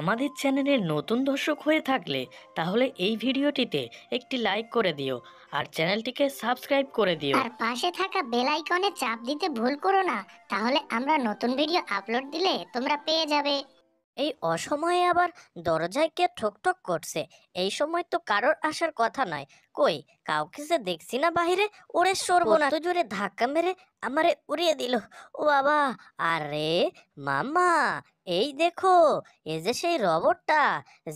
আমাদের চ্যানেলের নতুন দর্শক হয়ে থাকলে তাহলে এই ভিডিওটিতে একটি লাইক করে দিও আর চ্যানেলটিকে সাবস্ক্রাইব করে দিও আর পাশে থাকা বেল আইকনে চাপ দিতে ভুল করো না তাহলে আমরা নতুন ভিডিও আপলোড দিলে তোমরা পেয়ে যাবে এই অসময়ে আবার দরজায় কে ঠকঠক করছে এই সময় তো কারোর আসার কথা নয় কই কাউকে যে দেখছি না বাহিরে ওরে সরবো না তো জোরে ধাক্কা মেরে আমারে উড়িয়ে দিল ও বাবা আরে মামা এই দেখো এ যে সেই রবটটা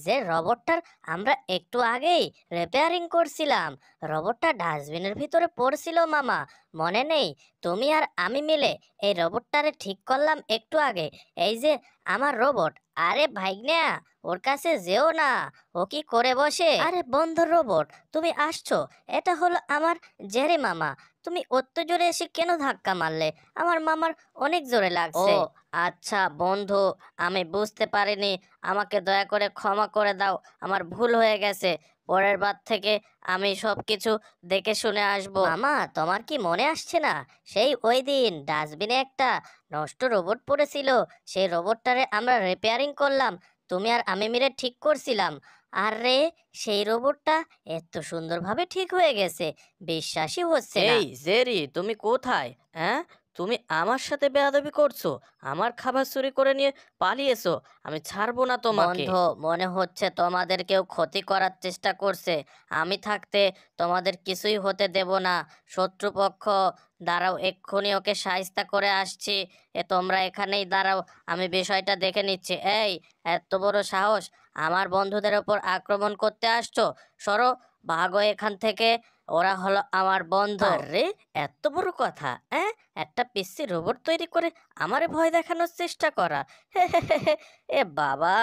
যে রবটটার আমরা একটু আগেই রিপেয়ারিং করছিলাম রবটটা ডাস্টবিনের ভিতরে পড়ছিল মামা মনে নেই তুমি আর আমি মিলে এই রবটটারে ঠিক করলাম একটু আগে এই যে আমার রোবট আরে ভাইগনা ওর কাছে যেও না ও কি করে বসে আরে বন্ধ রোবট তুমি আসছো এটা হলো আমার জেরি মামা তুমি অত জোরে এসে কেন ধাক্কা মারলে আমার মামার অনেক জোরে লাগছে ও আচ্ছা বন্ধু আমি বুঝতে পারিনি আমাকে দয়া করে ক্ষমা করে দাও আমার ভুল হয়ে গেছে পরের বার থেকে আমি সব কিছু দেখে শুনে আসব মামা তোমার কি মনে আসছে না সেই ওই দিন ডাস্টবিনে একটা নষ্ট রোবট পড়েছিল সেই রোবটটারে আমরা রিপেয়ারিং করলাম তুমি আর আমি মিলে ঠিক করছিলাম আর রে সেই রোবটটা এত সুন্দরভাবে ঠিক হয়ে গেছে বিশ্বাসই হচ্ছে না এই জেরি তুমি কোথায় হ্যাঁ তুমি আমার সাথে বেয়াদবি করছো আমার খাবার চুরি করে নিয়ে পালিয়েছো আমি ছাড়বো না তোমাকে বন্ধু মনে হচ্ছে তোমাদের কেউ ক্ষতি করার চেষ্টা করছে আমি থাকতে তোমাদের কিছুই হতে দেব না শত্রুপক্ষ দাঁড়াও এক্ষুনি ওকে সাহিস্তা করে আসছি এ তোমরা এখানেই দাঁড়াও আমি বিষয়টা দেখে নিচ্ছি এই এত বড় সাহস আমার বন্ধুদের ওপর আক্রমণ করতে আসছো সরো ভাগো এখান থেকে ওরা হলো আমার বন্ধু রে এত বড় কথা হ্যাঁ একটা পিসি রোবট তৈরি করে আমারে ভয় দেখানোর চেষ্টা করা এ বাবা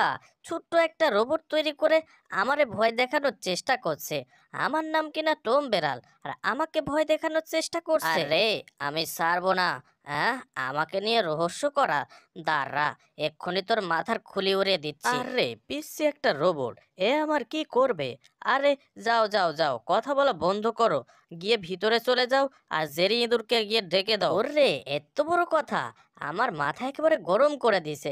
ছোট্ট একটা রোবট তৈরি করে আমারে ভয় দেখানোর চেষ্টা করছে আমার নাম কিনা টোম বেড়াল আর আমাকে ভয় দেখানোর চেষ্টা করছে রে আমি সারবো না হ্যাঁ আমাকে নিয়ে রহস্য করা দাঁড়া এক্ষুনি তোর মাথার খুলি উড়ে দিচ্ছি আরে পিসি একটা রোবট এ আমার কি করবে আরে যাও যাও যাও কথা বলা বন্ধ করো গিয়ে ভিতরে চলে যাও আর জেরি ইঁদুরকে গিয়ে ডেকে দাও রে এত বড় কথা আমার মাথা একেবারে গরম করে দিছে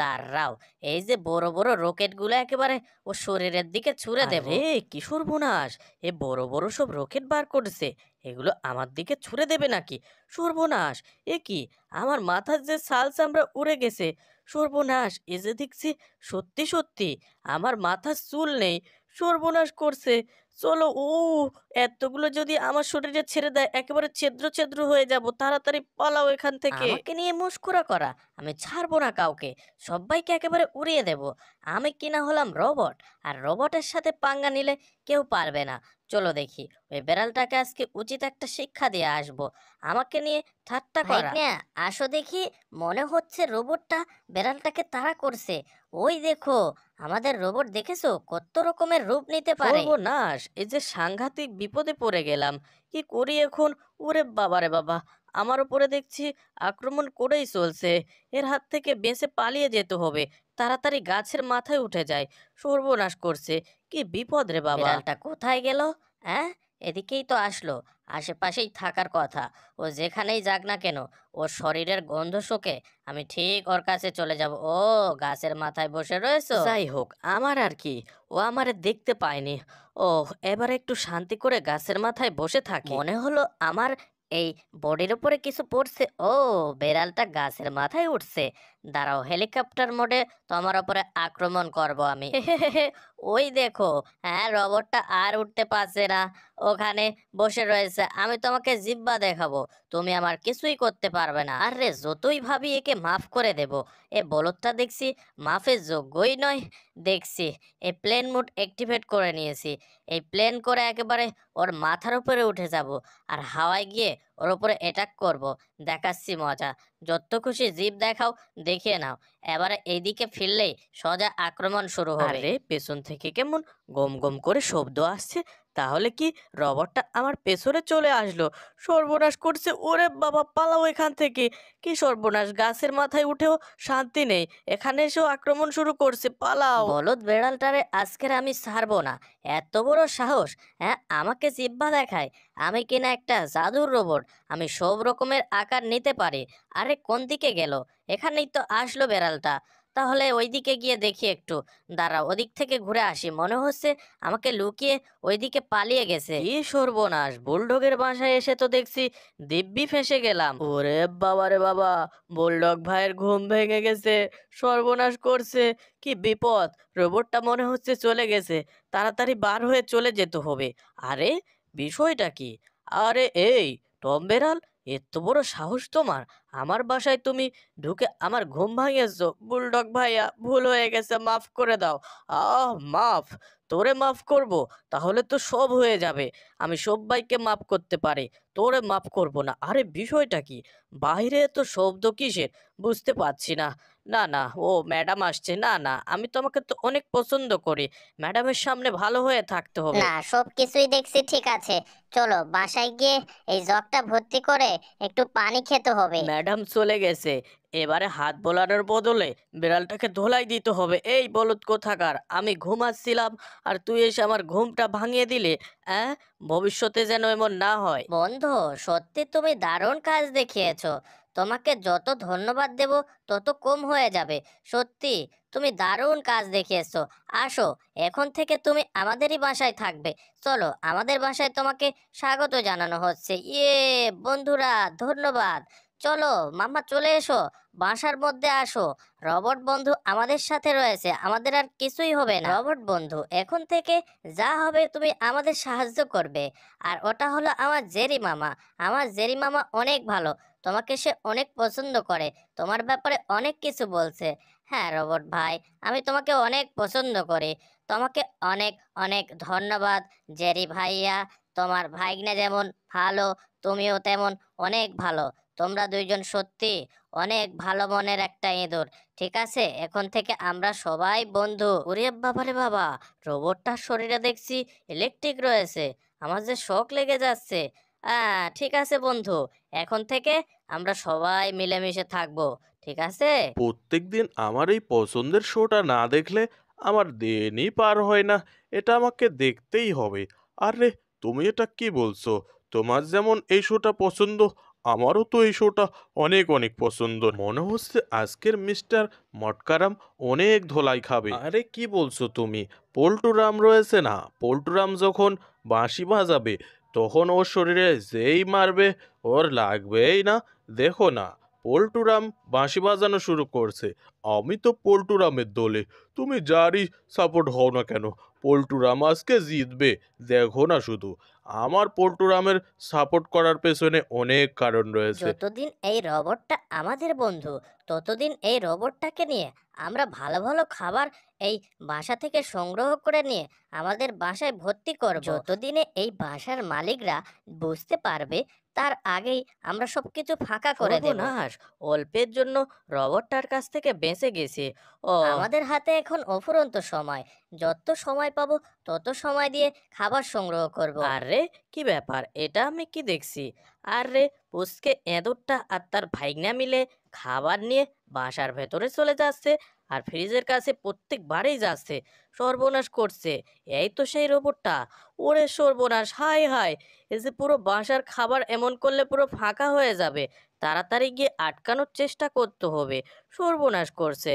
দাঁড়াও এই যে বড় বড় রকেটগুলো একেবারে ও শরীরের দিকে ছুঁড়ে দেবে এ কিশোর বোনাস এ বড় বড় সব রকেট বার করছে এগুলো আমার দিকে ছুঁড়ে দেবে নাকি সর্বনাশ এ কি আমার মাথার যে ছাল চামড়া উড়ে গেছে সর্বনাশ এ যে দেখছি সত্যি সত্যি আমার মাথার চুল নেই সর্বনাশ করছে চলো ও এতগুলো যদি আমার শরীরে ছেড়ে দেয় একেবারে ছেদ্র ছেদ্র হয়ে যাব তাড়াতাড়ি পালাও এখান থেকে আমাকে নিয়ে মুস্কুরা করা আমি ছাড়বো না কাউকে সবাইকে একেবারে উড়িয়ে দেব আমি কিনা হলাম রোবট আর রোবটের সাথে পাঙ্গা নিলে কেউ পারবে না চলো দেখি ওই বেড়ালটাকে আজকে উচিত একটা শিক্ষা দিয়ে আসব আমাকে নিয়ে ঠাট্টা করা ভাগ্নে, আসো দেখি মনে হচ্ছে রোবটটা বেড়ালটাকে তাড়া করছে ওই দেখো আমাদের রোবট দেখেছো কত রকমের রূপ নিতে পারে সর্বনাশ এই যে সাংঘাতিক বিপদে পড়ে গেলাম কি করি এখন ওরে বাবারে বাবা আমার ওপরে দেখছি আক্রমণ করেই চলছে এর হাত থেকে বেঁচে পালিয়ে যেতে হবে তাড়াতাড়ি গাছের মাথায় উঠে যায় সর্বনাশ করছে কি বিপদ রে বাবা কোথায় গেল হ্যাঁ এদিকেই তো আসলো আশেপাশেই থাকার কথা ও যেখানেই যাক না কেন ও শরীরের গন্ধ শোকে আমি ঠিক ওর কাছে চলে যাব ও গাছের মাথায় বসে রয়েছে যাই হোক আমার আর কি ও আমারে দেখতে পায়নি ও এবার একটু শান্তি করে গাছের মাথায় বসে থাকে মনে হলো আমার এই বডির উপরে কিছু পড়ছে ও বেড়ালটা গাছের মাথায় উঠছে দাঁড়াও হেলিকপ্টার মোডে তোমার ওপরে আক্রমণ করব আমি ওই দেখো হ্যাঁ রবটটা আর উঠতে পারছে না ওখানে বসে রয়েছে আমি তোমাকে জিব্বা দেখাবো তুমি আমার কিছুই করতে পারবে না আরে যতই ভাবি একে মাফ করে দেব এ বলদটা দেখছি মাফের যোগ্যই নয় দেখছি এই প্লেন মুড অ্যাক্টিভেট করে নিয়েছি এই প্লেন করে একেবারে ওর মাথার উপরে উঠে যাব আর হাওয়ায় গিয়ে ওর ওপরে অ্যাটাক করব। দেখাচ্ছি মজা যত খুশি জিপ দেখাও দেখিয়ে নাও এবারে এইদিকে ফিরলেই সজা আক্রমণ শুরু হবে পেছন থেকে কেমন গম গম করে শব্দ আসছে তাহলে কি রবটটা আমার পেছনে চলে আসলো সর্বনাশ করছে ওরে বাবা পালাও এখান থেকে কি সর্বনাশ গাছের মাথায় উঠেও শান্তি নেই এখানে এসেও আক্রমণ শুরু করছে পালাও বলদ বেড়ালটারে আজকের আমি ছাড়বো না এত বড় সাহস হ্যাঁ আমাকে জিব্বা দেখায় আমি কিনা একটা জাদুর রোবট আমি সব রকমের আকার নিতে পারি আরে কোন দিকে গেল এখানেই তো আসলো বেড়ালটা তাহলে ওইদিকে গিয়ে দেখি একটু দাঁড়া ওদিক থেকে ঘুরে আসি মনে হচ্ছে আমাকে লুকিয়ে ওইদিকে পালিয়ে গেছে কি সর্বনাশ বুলডগের বাসায় এসে তো দেখছি দিব্যি ফেসে গেলাম ওরে বাবা রে বাবা বুলডগ ভাইয়ের ঘুম ভেঙে গেছে সর্বনাশ করছে কি বিপদ রোবটটা মনে হচ্ছে চলে গেছে তাড়াতাড়ি বার হয়ে চলে যেতে হবে আরে বিষয়টা কি আরে এই টম বেড়াল এত বড় সাহস তোমার আমার বাসায় তুমি ঢুকে আমার ঘুম ভাঙিয়েছ বুলডক ভাইয়া ভুল হয়ে গেছে মাফ করে দাও আহ মাফ তোরে মাফ করব তাহলে তো সব হয়ে যাবে আমি সব ভাইকে মাফ করতে পারি তোরে মাফ করব না আরে বিষয়টা কি বাইরে তো শব্দ কিসের বুঝতে পারছি না না না ও ম্যাডাম আসছে না না আমি তোমাকে তো অনেক পছন্দ করি ম্যাডামের সামনে ভালো হয়ে থাকতে হবে না সব কিছুই দেখছি ঠিক আছে চলো বাসায় গিয়ে এই জগটা ভর্তি করে একটু পানি খেতে হবে ম্যাডাম চলে গেছে এবারে হাত বোলানোর বদলে বিড়ালটাকে ধোলাই দিতে হবে এই বলদ কোথাকার আমি ঘুমাচ্ছিলাম আর তুই এসে আমার ঘুমটা ভাঙিয়ে দিলে হ্যাঁ ভবিষ্যতে যেন এমন না হয় বন্ধ সত্যি তুমি দারুণ কাজ দেখিয়েছো তোমাকে যত ধন্যবাদ দেব তত কম হয়ে যাবে সত্যি তুমি দারুণ কাজ দেখিয়েছো আসো এখন থেকে তুমি আমাদেরই বাসায় থাকবে চলো আমাদের বাসায় তোমাকে স্বাগত জানানো হচ্ছে ইয়ে বন্ধুরা ধন্যবাদ চলো মামা চলে এসো বাসার মধ্যে আসো রবট বন্ধু আমাদের সাথে রয়েছে আমাদের আর কিছুই হবে না রবট বন্ধু এখন থেকে যা হবে তুমি আমাদের সাহায্য করবে আর ওটা হলো আমার জেরি মামা আমার জেরি মামা অনেক ভালো তোমাকে সে অনেক পছন্দ করে তোমার ব্যাপারে অনেক কিছু বলছে হ্যাঁ রবট ভাই আমি তোমাকে অনেক পছন্দ করি তোমাকে অনেক অনেক ধন্যবাদ জেরি ভাইয়া তোমার ভাইগনা যেমন ভালো তুমিও তেমন অনেক ভালো তোমরা দুইজন সত্যি অনেক ভালো মনের একটা ইঁদুর ঠিক আছে এখন থেকে আমরা সবাই বন্ধু ওরে বাবারে বাবা রোবটটার শরীরে দেখছি ইলেকট্রিক রয়েছে আমার যে শখ লেগে যাচ্ছে ঠিক আছে বন্ধু এখন থেকে আমরা সবাই মিলেমিশে থাকবো ঠিক আছে প্রত্যেক দিন আমার এই পছন্দের শোটা না দেখলে আমার দিনই পার হয় না এটা আমাকে দেখতেই হবে আরে তুমি এটা কি বলছো তোমার যেমন এই শোটা পছন্দ আমারও তো এই শোটা অনেক অনেক পছন্দ মনে হচ্ছে আজকের মিস্টার মটকারাম অনেক ধোলাই খাবে আরে কি বলছো তুমি পল্টুরাম রয়েছে না পল্টুরাম যখন বাঁশি বাজাবে তখন ওর শরীরে যেই মারবে ওর লাগবেই না দেখো না পল্টুরাম বাঁশি বাজানো শুরু করছে আমি তো পল্টুরামের দলে তুমি যারই সাপোর্ট হও না কেন পল্টুরাম আজকে জিতবে দেখো না শুধু আমার পল্টুরামের সাপোর্ট করার পেছনে অনেক কারণ রয়েছে যতদিন এই রবটটা আমাদের বন্ধু ততদিন এই রবটটাকে নিয়ে আমরা ভালো ভালো খাবার এই বাসা থেকে সংগ্রহ করে নিয়ে আমাদের বাসায় ভর্তি করব যতদিনে এই বাসার মালিকরা বুঝতে পারবে তার আগেই আমরা সব কিছু ফাঁকা করে দেব নাশ অল্পের জন্য রবটটার কাছ থেকে বেঁচে গেছি ও আমাদের হাতে এখন অফুরন্ত সময় যত সময় পাবো তত সময় দিয়ে খাবার সংগ্রহ করব আরে কি ব্যাপার এটা আমি কি দেখছি আর রে পুষ্কে এঁদুরটা আর তার ভাইগনা মিলে খাবার নিয়ে বাসার ভেতরে চলে যাচ্ছে আর ফ্রিজের কাছে প্রত্যেকবারেই যাচ্ছে সর্বনাশ করছে এই তো সেই রোবটটা ওরে সর্বনাশ হাই হাই এই যে পুরো বাসার খাবার এমন করলে পুরো ফাঁকা হয়ে যাবে তাড়াতাড়ি গিয়ে আটকানোর চেষ্টা করতে হবে সর্বনাশ করছে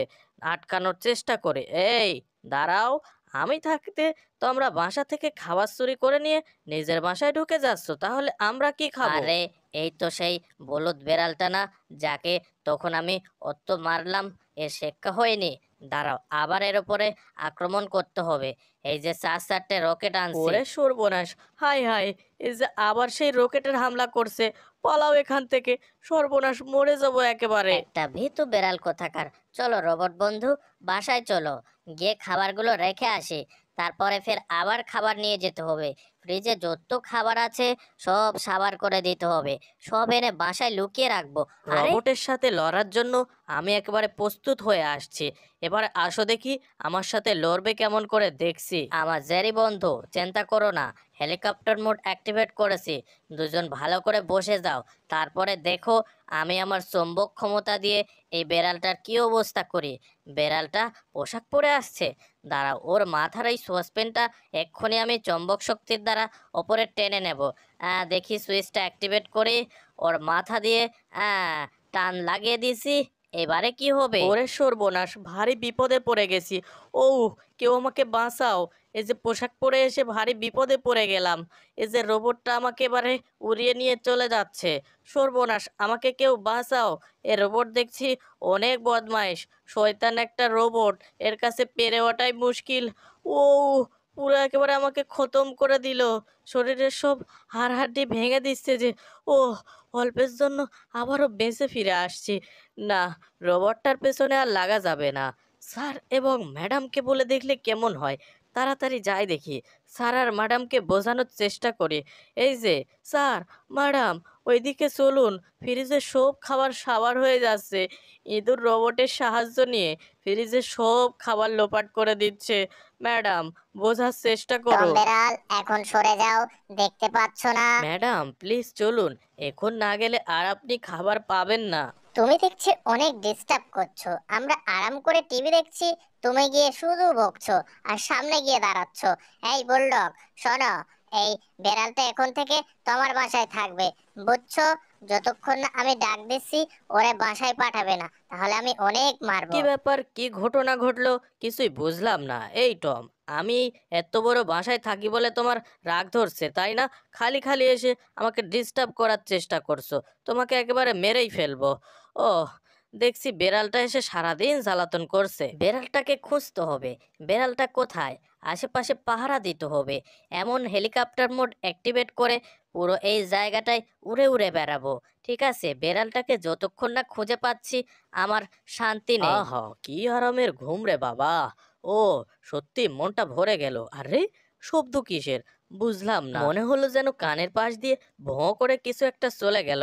আটকানোর চেষ্টা করে এই দাঁড়াও আমি থাকতে তোমরা বাসা থেকে খাবার চুরি করে নিয়ে নিজের বাসায় ঢুকে যাচ্ছ তাহলে আমরা কি খাবো আরে এই তো সেই বলদ বেড়ালটা না যাকে তখন আমি অত মারলাম এ শেক্ষা হয়নি দাঁড়াও আবার এর উপরে আক্রমণ করতে হবে এই যে চার চারটে রকেট আনছে ওরে সর্বনাশ হাই হাই এই যে আবার সেই রকেটের হামলা করছে পালাও এখান থেকে সর্বনাশ মরে যাব একেবারে একটা ভীতু বেড়াল কোথাকার চলো রোবট বন্ধু বাসায় চলো গিয়ে খাবারগুলো রেখে আসি তারপরে ফের আবার খাবার নিয়ে যেতে হবে ফ্রিজে যত খাবার আছে সব সাবার করে দিতে হবে সব এনে বাসায় লুকিয়ে রাখবো আরে রোবটের সাথে লড়ার জন্য আমি একেবারে প্রস্তুত হয়ে আসছি এবার আসো দেখি আমার সাথে লড়বে কেমন করে দেখছি আমার জেরি বন্ধু চিন্তা করো না হেলিকপ্টার মোড অ্যাক্টিভেট করেছি দুজন ভালো করে বসে যাও তারপরে দেখো আমি আমার চম্বক ক্ষমতা দিয়ে এই বেড়ালটার কী অবস্থা করি বেড়ালটা পোশাক পরে আসছে দাঁড়া ওর মাথার এই সসপেনটা এক্ষুনি আমি চম্বক শক্তির দ্বারা ওপরে টেনে নেব দেখি সুইচটা অ্যাক্টিভেট করে ওর মাথা দিয়ে টান লাগিয়ে দিছি এবারে কি হবে ওরে সর্বনাশ ভারী বিপদে পড়ে গেছি ও কেউ আমাকে বাঁচাও এই যে পোশাক পরে এসে ভারী বিপদে পড়ে গেলাম এই যে রোবটটা আমাকে এবারে উড়িয়ে নিয়ে চলে যাচ্ছে সর্বনাশ আমাকে কেউ বাঁচাও এ রোবট দেখছি অনেক বদমাইশ শয়তান একটা রোবট এর কাছে পেরে ওঠাই মুশকিল ও পুরো একেবারে আমাকে খতম করে দিল শরীরের সব হাড় হাড্ডি ভেঙে দিচ্ছে যে ও অল্পের জন্য আবারও বেঁচে ফিরে আসছি না রবটটার পেছনে আর লাগা যাবে না স্যার এবং ম্যাডামকে বলে দেখলে কেমন হয় তাড়াতাড়ি যাই দেখি স্যার আর ম্যাডামকে বোঝানোর চেষ্টা করি এই যে স্যার ম্যাডাম ওইদিকে চলুন ফ্রিজে সব খাবার সাবার হয়ে যাচ্ছে ইঁদুর রোবটের সাহায্য নিয়ে ফ্রিজে সব খাবার লোপাট করে দিচ্ছে ম্যাডাম বোঝার চেষ্টা করো এখন সরে যাও দেখতে পাচ্ছ না ম্যাডাম প্লিজ চলুন এখন না গেলে আর আপনি খাবার পাবেন না তুমি দেখছি অনেক ডিস্টার্ব করছো আমরা আরাম করে টিভি দেখছি তুমি গিয়ে শুধু বকছো আর সামনে গিয়ে দাঁড়াচ্ছ এই বুলডগ শোনো এই বেড়ালটা এখন থেকে তোমার বাসায় থাকবে বুঝছো যতক্ষণ না আমি ডাক দিচ্ছি ওরে বাসায় পাঠাবে না তাহলে আমি অনেক মারবো কি ব্যাপার কি ঘটনা ঘটলো কিছুই বুঝলাম না এই টম আমি এত বড় বাসায় থাকি বলে তোমার রাগ ধরছে তাই না খালি খালি এসে আমাকে ডিস্টার্ব করার চেষ্টা করছো তোমাকে একেবারে মেরেই ফেলবো ও দেখছি বেড়ালটা এসে সারাদিন জ্বালাতন করছে বেড়ালটাকে খুঁজতে হবে বেড়ালটা কোথায় আশেপাশে পাহারা দিতে হবে এমন হেলিকপ্টার মোড অ্যাক্টিভেট করে পুরো এই জায়গাটায় উড়ে উড়ে বেড়াবো ঠিক আছে বেড়ালটাকে যতক্ষণ না খুঁজে পাচ্ছি আমার শান্তি নেই আহ কি আরামের ঘুম রে বাবা ও সত্যি মনটা ভরে গেল আরে শব্দ কিসের বুঝলাম না মনে হলো যেন কানের পাশ দিয়ে ভোঁ করে কিছু একটা চলে গেল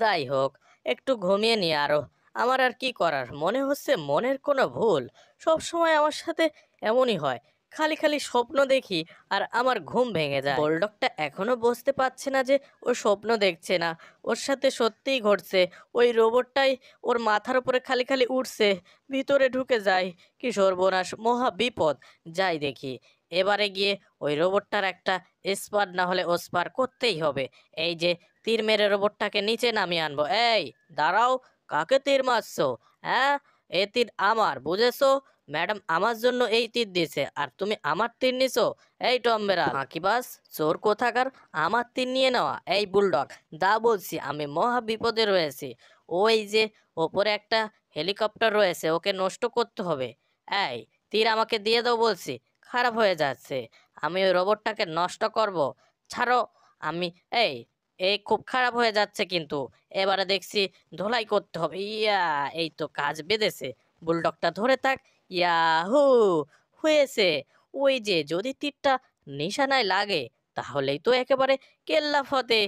যাই হোক একটু ঘুমিয়ে নিয়ে আরো আমার আর কি করার মনে হচ্ছে মনের কোনো ভুল সব সময় আমার সাথে এমনই হয় খালি খালি স্বপ্ন দেখি আর আমার ঘুম ভেঙে যায় বোলডগটা এখনও বুঝতে পারছে না যে ও স্বপ্ন দেখছে না ওর সাথে সত্যিই ঘটছে ওই রোবটটাই ওর মাথার উপরে খালি খালি উঠছে ভিতরে ঢুকে যায় কি সর্বনাশ মহা বিপদ যাই দেখি এবারে গিয়ে ওই রোবটটার একটা স্পার না হলে ওস্পার করতেই হবে এই যে তীর মেরে রোবটটাকে নিচে নামিয়ে আনবো এই দাঁড়াও কাকে তীর মারছ হ্যাঁ এ তীর আমার বুঝেছো ম্যাডাম আমার জন্য এই তীর দিয়েছে আর তুমি আমার তীর নিছো এই টম্বেরা বাস চোর কোথাকার আমার তীর নিয়ে নেওয়া এই বুলডগ দা বলছি আমি মহা বিপদে রয়েছি ওই যে ওপরে একটা হেলিকপ্টার রয়েছে ওকে নষ্ট করতে হবে এই তীর আমাকে দিয়ে দাও বলছি খারাপ হয়ে যাচ্ছে আমি ওই রোবটটাকে নষ্ট করব ছাড়ো আমি এই এই খুব খারাপ হয়ে যাচ্ছে কিন্তু এবারে দেখছি ধোলাই করতে হবে ইয়া এই তো কাজ বেঁধেছে বুলডকটা ধরে থাক ইয়াহু হয়েছে ওই যে যদি তীরটা নিশানায় লাগে তাহলেই তো একেবারে কেল্লা ফতে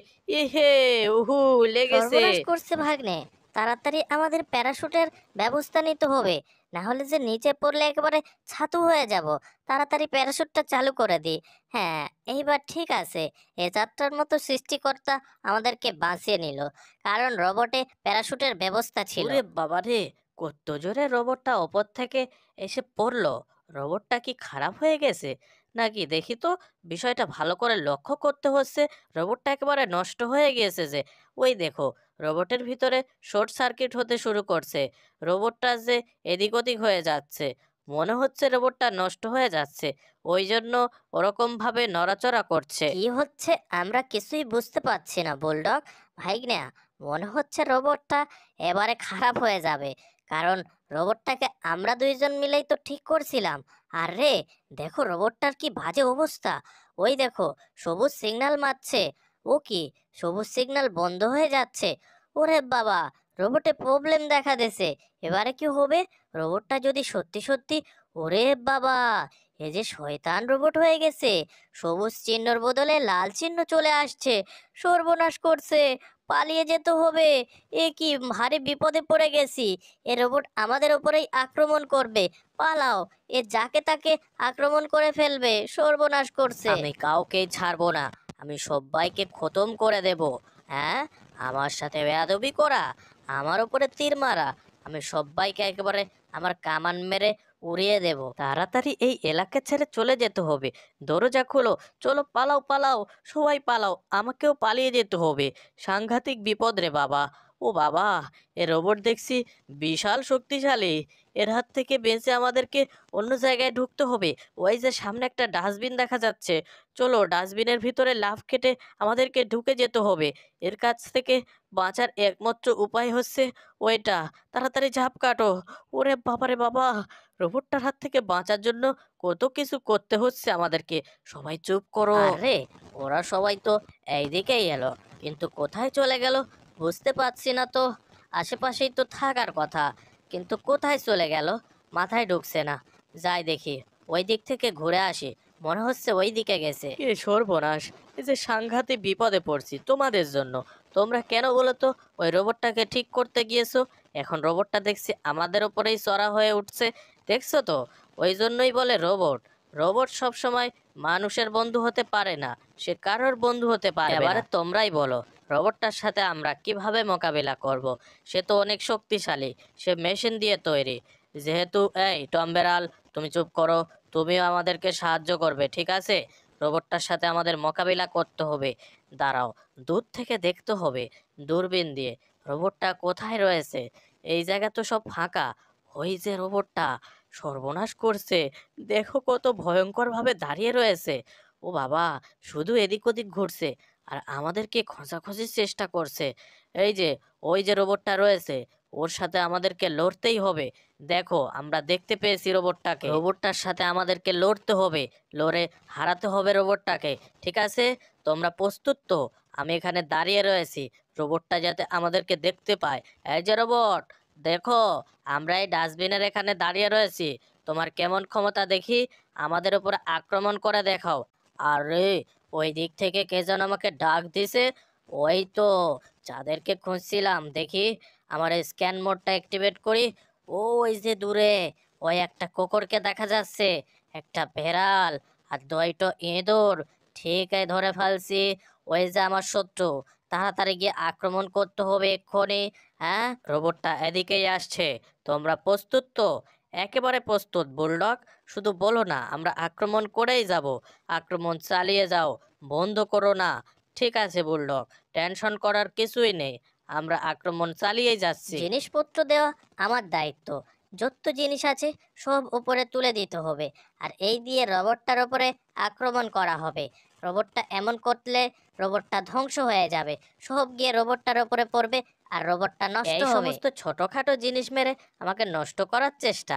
এহে উহু লেগেছে করছে ভাগ্নে তাড়াতাড়ি আমাদের প্যারাশুটের ব্যবস্থা নিতে হবে না হলে যে নিচে পড়লে একেবারে ছাতু হয়ে যাব তাড়াতাড়ি প্যারাশুটটা চালু করে দিই হ্যাঁ এইবার ঠিক আছে এ যাত্রার মতো সৃষ্টিকর্তা আমাদেরকে বাঁচিয়ে নিল কারণ রোবটে প্যারাশুটের ব্যবস্থা ছিল বাবা রে কত জোরে রবটটা ওপর থেকে এসে পড়লো রোবটটা কি খারাপ হয়ে গেছে নাকি দেখি তো বিষয়টা ভালো করে লক্ষ্য করতে হচ্ছে রোবটটা একেবারে নষ্ট হয়ে গিয়েছে যে ওই দেখো রোবটের ভিতরে শর্ট সার্কিট হতে শুরু করছে রোবটটা যে এদিক ওদিক হয়ে যাচ্ছে মনে হচ্ছে রোবটটা নষ্ট হয়ে যাচ্ছে ওই জন্য ওরকমভাবে নড়াচড়া করছে কি হচ্ছে আমরা কিছুই বুঝতে পারছি না বুলডগ ভাইগনা মনে হচ্ছে রোবটটা এবারে খারাপ হয়ে যাবে কারণ রোবটটাকে আমরা দুইজন মিলেই তো ঠিক করছিলাম আর রে দেখো রোবটটার কি বাজে অবস্থা ওই দেখো সবুজ সিগনাল মারছে ও কি সবুজ সিগনাল বন্ধ হয়ে যাচ্ছে ওরে বাবা রোবটে প্রবলেম দেখা দিয়েছে এবারে কি হবে রোবটটা যদি সত্যি সত্যি ওরে বাবা এ যে শয়তান রোবট হয়ে গেছে সবুজ চিহ্নর বদলে লাল চিহ্ন চলে আসছে সর্বনাশ করছে পালিয়ে যেতে হবে এ কি ভারী বিপদে পড়ে গেছি এ রোবট আমাদের ওপরেই আক্রমণ করবে পালাও এ যাকে তাকে আক্রমণ করে ফেলবে সর্বনাশ করছে আমি কাউকে ছাড়বো না আমি সবাইকে খতম করে দেব হ্যাঁ আমার সাথে বেয়াদবি করা আমার ওপরে তীর মারা আমি সবাইকে একেবারে আমার কামান মেরে উড়িয়ে দেব তাড়াতাড়ি এই এলাকা ছেড়ে চলে যেতে হবে দরজা খোলো চলো পালাও পালাও সবাই পালাও আমাকেও পালিয়ে যেতে হবে সাংঘাতিক বিপদ রে বাবা ও বাবা এ রোবট দেখছি বিশাল শক্তিশালী এর হাত থেকে বেঁচে আমাদেরকে অন্য জায়গায় ঢুকতে হবে ওই যে সামনে একটা ডাস্টবিন দেখা যাচ্ছে চলো ডাস্টবিনের ভিতরে লাভ কেটে আমাদেরকে ঢুকে যেতে হবে এর কাছ থেকে বাঁচার একমাত্র উপায় হচ্ছে ওইটা তাড়াতাড়ি ঝাঁপ কাটো ওরে বাবারে বাবা রোবটটার হাত থেকে বাঁচার জন্য কত কিছু করতে হচ্ছে আমাদেরকে সবাই চুপ করো আরে ওরা সবাই তো এইদিকেই এলো কিন্তু কোথায় চলে গেল বুঝতে পারছি না তো আশেপাশেই তো থাকার কথা কিন্তু কোথায় চলে গেল মাথায় ঢুকছে না যাই দেখি ওই দিক থেকে ঘুরে আসি মনে হচ্ছে ওই দিকে গেছে এ সর্বনাশ এই যে সাংঘাতে বিপদে পড়ছি তোমাদের জন্য তোমরা কেন বলো তো ওই রোবটটাকে ঠিক করতে গিয়েছো এখন রোবটটা দেখছি আমাদের ওপরেই চড়া হয়ে উঠছে দেখছো তো ওই জন্যই বলে রোবট রোবট সবসময় মানুষের বন্ধু হতে পারে না সে কারোর বন্ধু হতে পারে এবারে তোমরাই বলো রোবটটার সাথে আমরা কিভাবে মোকাবিলা করব। সে তো অনেক শক্তিশালী সে মেশিন দিয়ে তৈরি যেহেতু এই টম্বেরাল তুমি চুপ করো তুমিও আমাদেরকে সাহায্য করবে ঠিক আছে রোবটটার সাথে আমাদের মোকাবিলা করতে হবে দাঁড়াও দূর থেকে দেখতে হবে দূরবীন দিয়ে রোবটটা কোথায় রয়েছে এই জায়গা তো সব ফাঁকা ওই যে রোবটটা সর্বনাশ করছে দেখো কত ভয়ঙ্করভাবে দাঁড়িয়ে রয়েছে ও বাবা শুধু এদিক ওদিক ঘুরছে আর আমাদেরকে খোঁজাখুঁজির চেষ্টা করছে এই যে ওই যে রোবটটা রয়েছে ওর সাথে আমাদেরকে লড়তেই হবে দেখো আমরা দেখতে পেয়েছি রোবটটাকে রোবটটার সাথে আমাদেরকে লড়তে হবে লড়ে হারাতে হবে রোবটটাকে ঠিক আছে তোমরা প্রস্তুত তো আমি এখানে দাঁড়িয়ে রয়েছি রোবটটা যাতে আমাদেরকে দেখতে পায় এই যে রোবট দেখো আমরা এই ডাস্টবিনের এখানে দাঁড়িয়ে রয়েছি তোমার কেমন ক্ষমতা দেখি আমাদের উপর আক্রমণ করে দেখাও আরে ওই দিক থেকে কে যেন আমাকে ডাক দিছে ওই তো যাদেরকে খুঁজছিলাম দেখি আমার স্ক্যান মোডটা অ্যাক্টিভেট করি ওই যে দূরে ওই একটা কোকরকে দেখা যাচ্ছে একটা বেড়াল আর দুইটো ইঁদুর ঠিক ধরে ফেলছি ওই যে আমার শত্রু তাড়াতাড়ি গিয়ে আক্রমণ করতে হবে এক্ষুনি হ্যাঁ রোবটটা এদিকেই আসছে তোমরা প্রস্তুত তো একেবারে প্রস্তুত বুলডগ শুধু বলো না আমরা আক্রমণ করেই যাব আক্রমণ চালিয়ে যাও বন্ধ করো না ঠিক আছে বুলডগ টেনশন করার কিছুই নেই আমরা আক্রমণ চালিয়ে যাচ্ছি জিনিসপত্র দেওয়া আমার দায়িত্ব যত জিনিস আছে সব উপরে তুলে দিতে হবে আর এই দিয়ে রবটটার ওপরে আক্রমণ করা হবে রবটটা এমন করলে রোবটটা ধ্বংস হয়ে যাবে সব গিয়ে রোবটটার ওপরে পড়বে আর রবটটা নষ্ট হবে সমস্ত ছোটখাটো জিনিস মেরে আমাকে নষ্ট করার চেষ্টা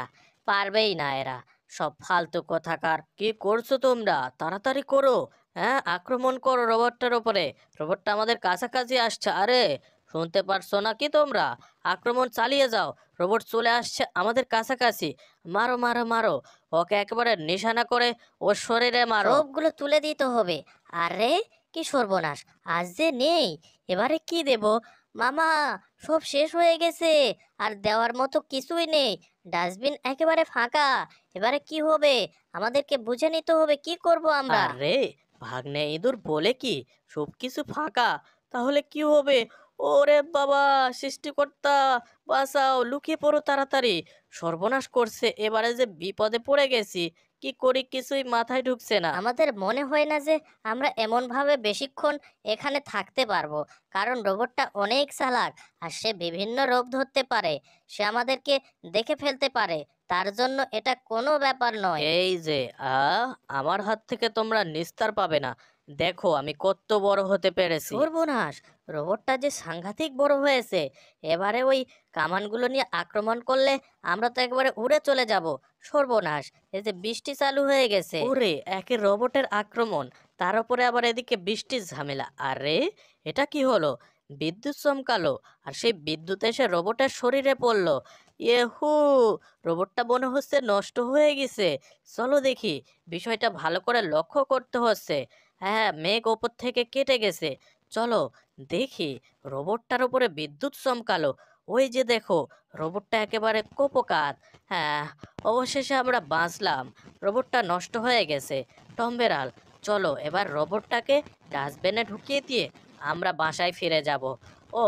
পারবেই না এরা সব ফালতু কথাকার কি করছো তোমরা তাড়াতাড়ি করো হ্যাঁ আক্রমণ করো রোবটটার ওপরে রোবটটা আমাদের কাছাকাছি আসছে আরে শুনতে পারছো না কি তোমরা আক্রমণ চালিয়ে যাও রোবট চলে আসছে আমাদের কাছাকাছি মারো মারো মারো ওকে একেবারে নিশানা করে ওর শরীরে মারো রোপগুলো তুলে দিতে হবে আরে কি সর্বনাশ আজ যে নেই এবারে কি দেব মামা সব শেষ হয়ে গেছে আর দেওয়ার মতো কিছুই নেই ডাস্টবিন একেবারে ফাঁকা এবারে কি হবে আমাদেরকে বুঝে নিতে হবে কি করব আমরা আরে ভাগ্নে ইঁদুর বলে কি সব কিছু ফাঁকা তাহলে কি হবে ওরে বাবা সৃষ্টিকর্তা বাঁচাও লুকিয়ে পড়ো তাড়াতাড়ি সর্বনাশ করছে এবারে যে বিপদে পড়ে গেছি কি করি কিছুই মাথায় ঢুকছে না আমাদের মনে হয় না যে আমরা এমনভাবে বেশিক্ষণ এখানে থাকতে পারবো কারণ রোবটটা অনেক চালাক আর সে বিভিন্ন রোগ ধরতে পারে সে আমাদেরকে দেখে ফেলতে পারে তার জন্য এটা কোনো ব্যাপার নয় এই যে আমার হাত থেকে তোমরা নিস্তার পাবে না দেখো আমি কত বড় হতে পেরেছি সর্বনাশ রোবটটা যে সাংঘাতিক বড় হয়েছে এবারে ওই কামানগুলো নিয়ে আক্রমণ করলে আমরা তো একবারে উড়ে চলে যাব সর্বনাশ এই যে বৃষ্টি চালু হয়ে গেছে ওরে একে রোবটের আক্রমণ তার উপরে আবার এদিকে বৃষ্টির ঝামেলা আরে এটা কি হলো বিদ্যুৎ চমকালো আর সেই বিদ্যুৎ এসে রোবটের শরীরে পড়লো হু রোবটটা মনে হচ্ছে নষ্ট হয়ে গেছে চলো দেখি বিষয়টা ভালো করে লক্ষ্য করতে হচ্ছে হ্যাঁ, হ্যাঁ মেঘ ওপর থেকে কেটে গেছে চলো দেখি রোবটটার উপরে বিদ্যুৎ চমকালো ওই যে দেখো রোবটটা একেবারে কোপকাত হ্যাঁ অবশেষে আমরা বাঁচলাম রোবটটা নষ্ট হয়ে গেছে টম্বেরাল চলো এবার রোবটটাকে ডাস্টবিনে ঢুকিয়ে দিয়ে আমরা বাসায় ফিরে যাব ও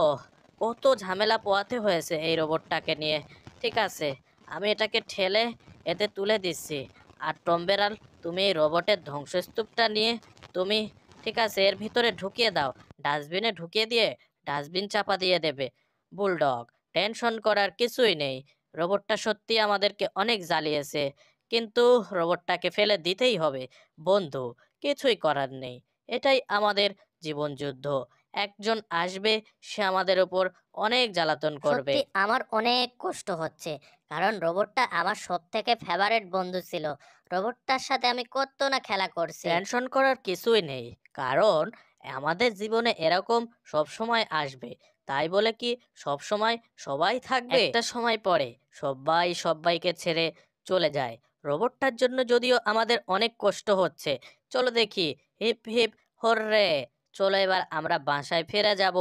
কত ঝামেলা পোয়াতে হয়েছে এই রোবটটাকে নিয়ে ঠিক আছে আমি এটাকে ঠেলে এতে তুলে দিচ্ছি আর টম্বেরাল তুমি এই রবটের ধ্বংসস্তূপটা নিয়ে তুমি ঠিক আছে এর ভিতরে ঢুকিয়ে দাও ডাস্টবিনে ঢুকিয়ে দিয়ে ডাস্টবিন চাপা দিয়ে দেবে বুলডগ টেনশন করার কিছুই নেই রোবটটা সত্যি আমাদেরকে অনেক জ্বালিয়েছে কিন্তু রোবটটাকে ফেলে দিতেই হবে বন্ধু কিছুই করার নেই এটাই আমাদের জীবনযুদ্ধ একজন আসবে সে আমাদের ওপর অনেক জ্বালাতন করবে আমার অনেক কষ্ট হচ্ছে কারণ রোবটটা আমার সব থেকে ফেভারেট বন্ধু ছিল রোবটটার সাথে আমি কত না খেলা করছি টেনশন করার কিছুই নেই কারণ আমাদের জীবনে এরকম সব সময় আসবে তাই বলে কি সব সময় সবাই থাকবে একটা সময় পরে সবাই সবাইকে ছেড়ে চলে যায় রোবটটার জন্য যদিও আমাদের অনেক কষ্ট হচ্ছে চলো দেখি হিপ হিপ হর্রে চলো এবার আমরা বাসায় ফেরা যাব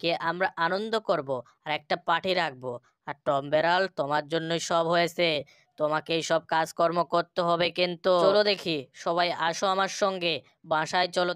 গিয়ে আমরা আনন্দ করব আর একটা পার্টি রাখবো আর টম বেড়াল তোমার জন্যই সব হয়েছে তোমাকে সব কাজকর্ম করতে হবে কিন্তু চলো দেখি সবাই আসো আমার সঙ্গে বাসায় চলো